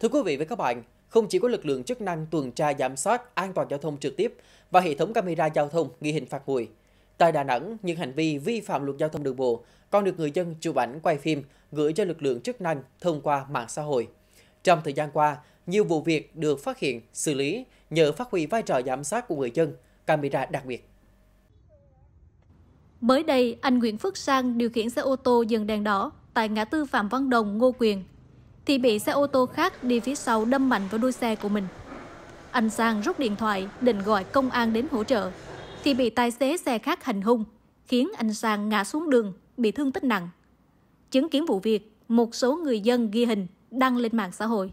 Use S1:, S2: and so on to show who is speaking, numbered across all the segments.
S1: Thưa quý vị và các bạn, không chỉ có lực lượng chức năng tuần tra giám sát an toàn giao thông trực tiếp và hệ thống camera giao thông ghi hình phạt nguội. Tại Đà Nẵng, những hành vi vi phạm luật giao thông đường bộ còn được người dân chụp ảnh quay phim gửi cho lực lượng chức năng thông qua mạng xã hội. Trong thời gian qua, nhiều vụ việc được phát hiện, xử lý nhờ phát huy vai trò giám sát của người dân, camera đặc biệt.
S2: Mới đây, anh Nguyễn Phước Sang điều khiển xe ô tô dừng đèn đỏ tại ngã tư Phạm Văn Đồng, Ngô Quyền, thì bị xe ô tô khác đi phía sau đâm mạnh vào đuôi xe của mình. Anh Sang rút điện thoại định gọi công an đến hỗ trợ, thì bị tài xế xe khác hành hung, khiến anh Sang ngã xuống đường, bị thương tích nặng. Chứng kiến vụ việc, một số người dân ghi hình đăng lên mạng xã hội.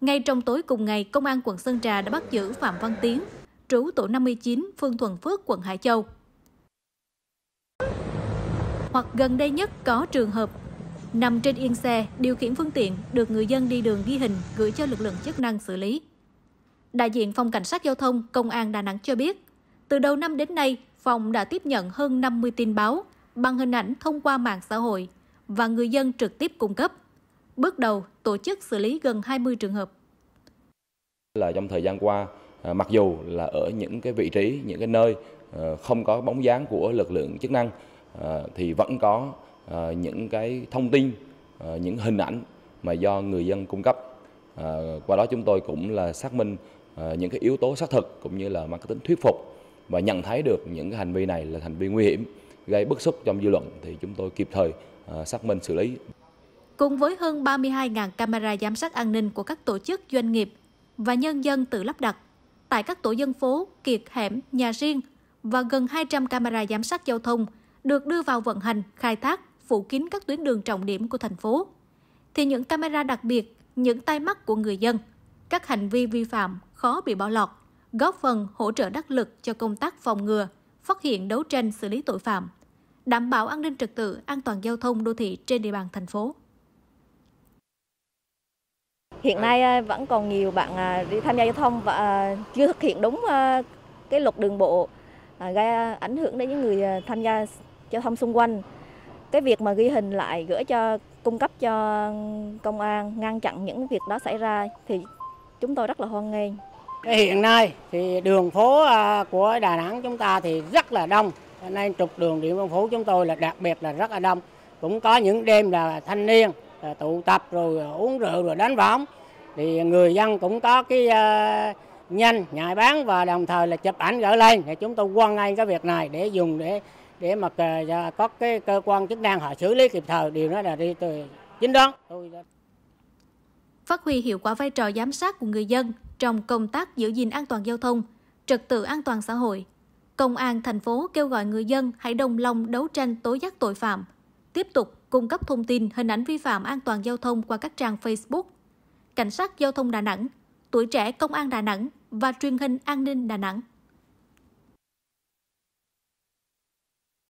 S2: Ngay trong tối cùng ngày, Công an quận Sơn Trà đã bắt giữ Phạm Văn Tiến, trú tổ 59, phường Thuận Phước, quận Hải Châu. Hoặc gần đây nhất có trường hợp nằm trên yên xe, điều khiển phương tiện được người dân đi đường ghi hình gửi cho lực lượng chức năng xử lý. Đại diện Phòng Cảnh sát Giao thông Công an Đà Nẵng cho biết, từ đầu năm đến nay, phòng đã tiếp nhận hơn 50 tin báo bằng hình ảnh thông qua mạng xã hội và người dân trực tiếp cung cấp. Bước đầu, tổ chức xử lý gần 20 trường hợp.
S3: Là trong thời gian qua, à, mặc dù là ở những cái vị trí, những cái nơi à, không có bóng dáng của lực lượng chức năng à, thì vẫn có Ờ, những cái thông tin, ờ, những hình ảnh mà do người dân cung cấp. Ờ, qua đó chúng tôi cũng là xác minh những cái yếu tố xác thực cũng như là mang cái tính thuyết phục và nhận thấy được những cái hành vi này là hành vi nguy hiểm gây bức xúc trong dư luận thì chúng tôi kịp thời xác minh xử lý.
S2: Cùng với hơn 32.000 camera giám sát an ninh của các tổ chức doanh nghiệp và nhân dân tự lắp đặt tại các tổ dân phố, kiệt hẻm, nhà riêng và gần 200 camera giám sát giao thông được đưa vào vận hành, khai thác phủ kín các tuyến đường trọng điểm của thành phố, thì những camera đặc biệt, những tai mắt của người dân, các hành vi vi phạm khó bị bỏ lọt, góp phần hỗ trợ đắc lực cho công tác phòng ngừa, phát hiện đấu tranh xử lý tội phạm, đảm bảo an ninh trật tự, an toàn giao thông đô thị trên địa bàn thành phố.
S4: Hiện nay à, vẫn còn nhiều bạn à, đi tham gia giao thông và à, chưa thực hiện đúng cái luật đường bộ gây ảnh hưởng đến những người tham gia giao thông xung quanh cái việc mà ghi hình lại gửi cho cung cấp cho công an ngăn chặn những việc đó xảy ra thì chúng tôi rất là hoan nghênh.
S5: Hiện nay thì đường phố à, của Đà Nẵng chúng ta thì rất là đông, nên trục đường Điện Văn Phú chúng tôi là đặc biệt là rất là đông. Cũng có những đêm là thanh niên là tụ tập rồi uống rượu rồi đánh võng thì người dân cũng có cái à, nhanh nhạy bán và đồng thời là chụp ảnh gửi lên để chúng tôi quan ngay cái việc này để dùng để để mà à, có cái cơ quan chức năng họ xử lý kịp thời điều đó là đi từ chính đoán.
S2: Phát huy hiệu quả vai trò giám sát của người dân trong công tác giữ gìn an toàn giao thông, trật tự an toàn xã hội, Công an thành phố kêu gọi người dân hãy đồng lòng đấu tranh tố giác tội phạm, tiếp tục cung cấp thông tin hình ảnh vi phạm an toàn giao thông qua các trang Facebook. Cảnh sát Giao thông Đà Nẵng, Tuổi trẻ Công an Đà Nẵng và Truyền hình An ninh Đà Nẵng.